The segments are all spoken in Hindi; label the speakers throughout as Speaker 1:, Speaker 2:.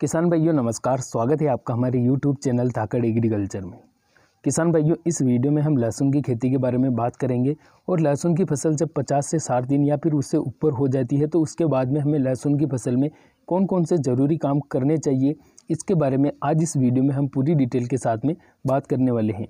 Speaker 1: किसान भाइयों नमस्कार स्वागत है आपका हमारे यूट्यूब चैनल थाकड़ एग्रीकल्चर में किसान भाइयों इस वीडियो में हम लहसुन की खेती के बारे में बात करेंगे और लहसुन की फसल जब 50 से 60 दिन या फिर उससे ऊपर हो जाती है तो उसके बाद में हमें लहसुन की फसल में कौन कौन से ज़रूरी काम करने चाहिए इसके बारे में आज इस वीडियो में हम पूरी डिटेल के साथ में बात करने वाले हैं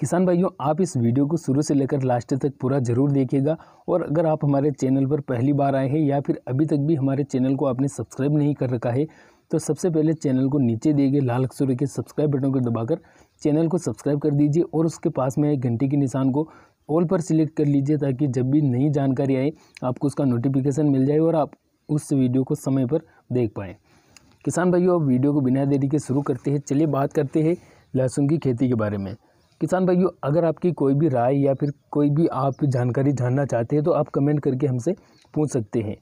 Speaker 1: किसान भाइयों आप इस वीडियो को शुरू से लेकर लास्ट तक पूरा ज़रूर देखिएगा और अगर आप हमारे चैनल पर पहली बार आए हैं या फिर अभी तक भी हमारे चैनल को आपने सब्सक्राइब नहीं कर रखा है तो सबसे पहले चैनल को नीचे दिए गए लाल अक्षर के सब्सक्राइब बटन को दबाकर चैनल को सब्सक्राइब कर दीजिए और उसके पास में एक घंटे के निशान को ऑल पर सिलेक्ट कर लीजिए ताकि जब भी नई जानकारी आए आपको उसका नोटिफिकेशन मिल जाए और आप उस वीडियो को समय पर देख पाएँ किसान भाइयों अब वीडियो को बिना देरी के शुरू करते हैं चलिए बात करते हैं लहसुन की खेती के बारे में किसान भाइयों अगर आपकी कोई भी राय या फिर कोई भी आप जानकारी जानना चाहते हैं तो आप कमेंट करके हमसे पूछ सकते हैं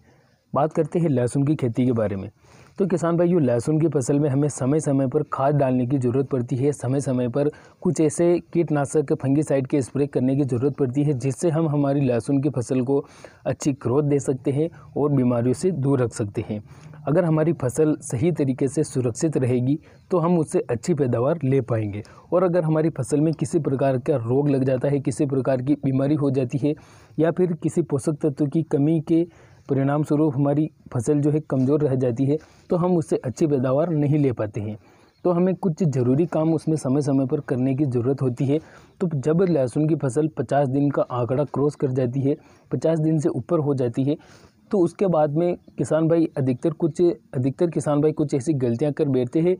Speaker 1: बात करते हैं लहसुन की खेती के बारे में तो किसान यू लहसुन की फसल में हमें समय समय पर खाद डालने की ज़रूरत पड़ती है समय समय पर कुछ ऐसे कीटनाशक साइड के स्प्रे करने की ज़रूरत पड़ती है जिससे हम हमारी लहसुन की फसल को अच्छी ग्रोथ दे सकते हैं और बीमारियों से दूर रख सकते हैं अगर हमारी फसल सही तरीके से सुरक्षित रहेगी तो हम उससे अच्छी पैदावार ले पाएंगे और अगर हमारी फसल में किसी प्रकार का रोग लग जाता है किसी प्रकार की बीमारी हो जाती है या फिर किसी पोषक तत्व की कमी के परिणाम स्वरूप हमारी फसल जो है कमज़ोर रह जाती है तो हम उससे अच्छी पैदावार नहीं ले पाते हैं तो हमें कुछ ज़रूरी काम उसमें समय समय पर करने की ज़रूरत होती है तो जब लहसुन की फसल 50 दिन का आंकड़ा क्रॉस कर जाती है 50 दिन से ऊपर हो जाती है तो उसके बाद में किसान भाई अधिकतर कुछ अधिकतर किसान भाई कुछ ऐसी गलतियां कर बैठते हैं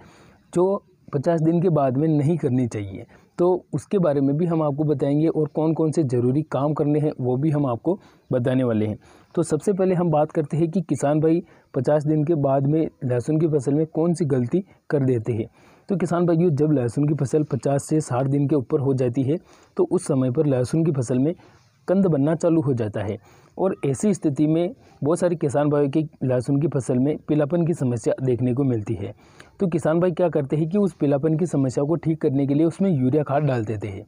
Speaker 1: जो 50 दिन के बाद में नहीं करनी चाहिए तो उसके बारे में भी हम आपको बताएंगे और कौन कौन से ज़रूरी काम करने हैं वो भी हम आपको बताने वाले हैं तो सबसे पहले हम बात करते हैं कि किसान भाई पचास दिन के बाद में लहसुन की फसल में कौन सी गलती कर देते हैं तो किसान भाइयों जब लहसुन की फसल 50 से 60 दिन के ऊपर हो जाती है तो उस समय पर लहसुन की फसल में कंद बनना चालू हो जाता है और ऐसी स्थिति में बहुत सारे किसान भाई की लहसुन की फसल में पीलापन की समस्या देखने को मिलती है तो किसान भाई क्या करते हैं कि उस पीलापन की समस्या को ठीक करने के लिए उसमें यूरिया खाद डाल देते हैं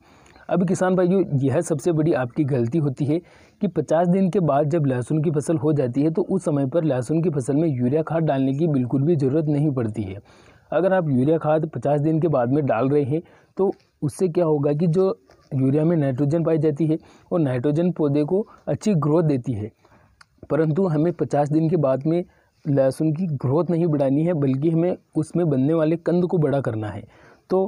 Speaker 1: अब किसान भाई यह सबसे बड़ी आपकी गलती होती है कि 50 दिन के बाद जब लहसुन की फसल हो जाती है तो उस समय पर लहसुन की फसल में यूरिया खाद डालने की बिल्कुल भी ज़रूरत नहीं पड़ती है अगर आप यूरिया खाद पचास दिन के बाद में डाल रहे हैं तो उससे क्या होगा कि जो यूरिया में नाइट्रोजन पाई जाती है वो नाइट्रोजन पौधे को अच्छी ग्रोथ देती है परंतु हमें पचास दिन के बाद में लहसुन की ग्रोथ नहीं बढ़ानी है बल्कि हमें उसमें बनने वाले कंद को बड़ा करना है तो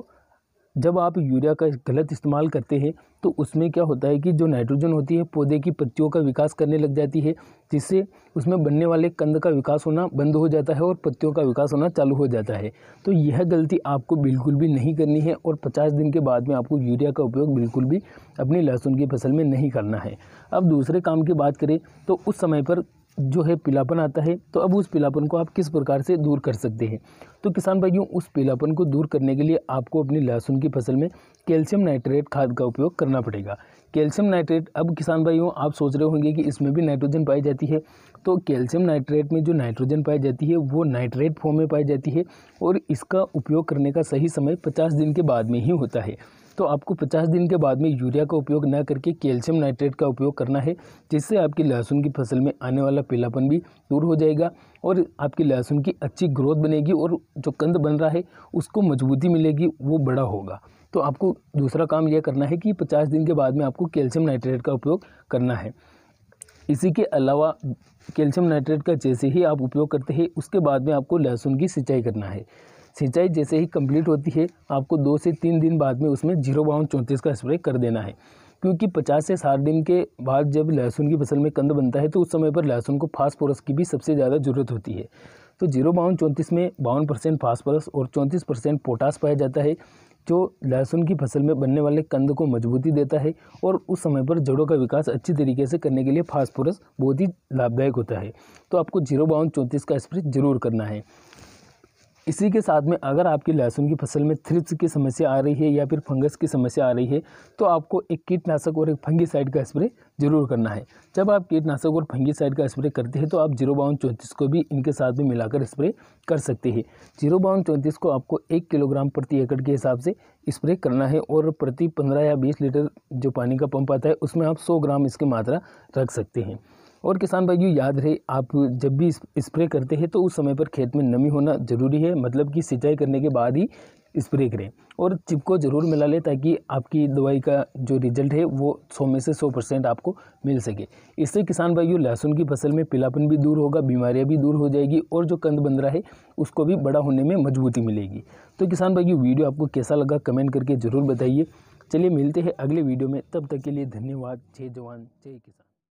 Speaker 1: जब आप यूरिया का गलत इस्तेमाल करते हैं तो उसमें क्या होता है कि जो नाइट्रोजन होती है पौधे की पत्तियों का विकास करने लग जाती है जिससे उसमें बनने वाले कंद का विकास होना बंद हो जाता है और पत्तियों का विकास होना चालू हो जाता है तो यह गलती आपको बिल्कुल भी नहीं करनी है और पचास दिन के बाद में आपको यूरिया का उपयोग बिल्कुल भी अपनी लहसुन की फसल में नहीं करना है अब दूसरे काम की बात करें तो उस समय पर जो है पीलापन आता है तो अब उस पीलापन को आप किस प्रकार से दूर कर सकते हैं तो किसान भाइयों उस पीलापन को दूर करने के लिए आपको अपनी लहसुन की फसल में कैल्शियम नाइट्रेट खाद का उपयोग करना पड़ेगा कैल्शियम नाइट्रेट अब किसान भाइयों आप सोच रहे होंगे कि इसमें भी नाइट्रोजन पाई जाती है तो कैल्शियम नाइट्रेट में जो नाइट्रोजन पाई जाती है वो नाइट्रेट फॉर्म में पाई जाती है और इसका उपयोग करने का सही समय पचास दिन के बाद में ही होता है तो आपको 50 दिन के बाद में यूरिया का उपयोग न करके कैल्शियम नाइट्रेट का उपयोग करना है जिससे आपकी लहसुन की फसल में आने वाला पीलापन भी दूर हो जाएगा और आपकी लहसुन की अच्छी ग्रोथ बनेगी और जो कंद बन रहा है उसको मजबूती मिलेगी वो बड़ा होगा तो आपको दूसरा काम यह करना है कि पचास दिन के बाद में आपको कैल्शियम नाइट्रेट का उपयोग करना है इसी के अलावा कैल्शियम नाइट्रेट का जैसे ही आप उपयोग करते हैं उसके बाद में आपको लहसुन की सिंचाई करना है सिंचाई जैसे ही कंप्लीट होती है आपको दो से तीन दिन बाद में उसमें जीरो बावन चौंतीस का स्प्रे कर देना है क्योंकि पचास से साठ दिन के बाद जब लहसुन की फसल में कंद बनता है तो उस समय पर लहसुन को फास्फोरस की भी सबसे ज़्यादा ज़रूरत होती है तो जीरो बावन चौंतीस में बावन परसेंट फास्फोरस और चौंतीस परसेंट पोटास पाया जाता है जो लहसुन की फसल में बनने वाले कंद को मजबूती देता है और उस समय पर जड़ों का विकास अच्छी तरीके से करने के लिए फास्फोरस बहुत ही लाभदायक होता है तो आपको जीरो बावन चौंतीस का स्प्रे ज़रूर करना है इसी के साथ में अगर आपकी लहसुन की फसल में थ्रिप्स की समस्या आ रही है या फिर फंगस की समस्या आ रही है तो आपको एक कीटनाशक और एक फंगीसाइड का स्प्रे जरूर करना है जब आप कीटनाशक और फंगीसाइड का स्प्रे करते हैं तो आप जीरो बावन चौंतीस को भी इनके साथ में मिलाकर स्प्रे कर सकते हैं जीरो बावन चौंतीस को आपको एक किलोग्राम प्रति एकड़ के हिसाब से स्प्रे करना है और प्रति पंद्रह या बीस लीटर जो पानी का पंप आता है उसमें आप सौ ग्राम इसकी मात्रा रख सकते हैं और किसान भाइयों याद रहे आप जब भी स्प्रे करते हैं तो उस समय पर खेत में नमी होना ज़रूरी है मतलब कि सिंचाई करने के बाद ही स्प्रे करें और चिपको ज़रूर मिला लें ताकि आपकी दवाई का जो रिजल्ट है वो सौ में से सौ परसेंट आपको मिल सके इससे किसान भाइयों लहसुन की फसल में पिलापन भी दूर होगा बीमारियां भी दूर हो जाएगी और जो कंद बंदरा है उसको भी बड़ा होने में मजबूती मिलेगी तो किसान भाइयों वीडियो आपको कैसा लगा कमेंट करके ज़रूर बताइए चलिए मिलते हैं अगले वीडियो में तब तक के लिए धन्यवाद जय जवान जय किसान